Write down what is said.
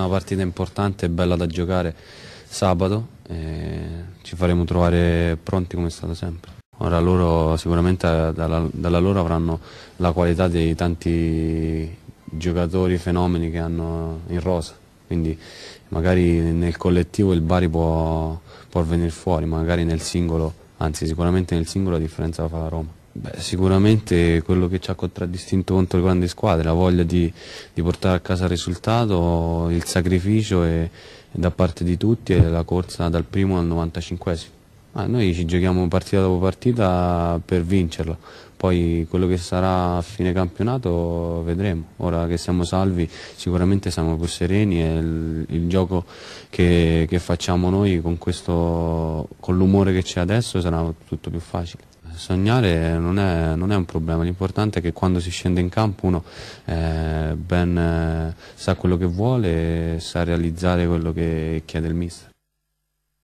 Una partita importante e bella da giocare sabato e ci faremo trovare pronti come è stato sempre. Ora loro sicuramente dalla, dalla loro avranno la qualità dei tanti giocatori fenomeni che hanno in rosa, quindi magari nel collettivo il Bari può, può venire fuori, magari nel singolo, anzi sicuramente nel singolo la differenza la fa la Roma. Beh, sicuramente quello che ci ha contraddistinto contro le grandi squadre, la voglia di, di portare a casa il risultato, il sacrificio e, e da parte di tutti e la corsa dal primo al 95esimo. Ah, noi ci giochiamo partita dopo partita per vincerla, poi quello che sarà a fine campionato vedremo, ora che siamo salvi sicuramente siamo più sereni e il, il gioco che, che, facciamo noi con, questo, con l'umore che c'è adesso sarà tutto più facile. Sognare non è, non è un problema, l'importante è che quando si scende in campo uno eh, ben eh, sa quello che vuole e sa realizzare quello che chiede il mister.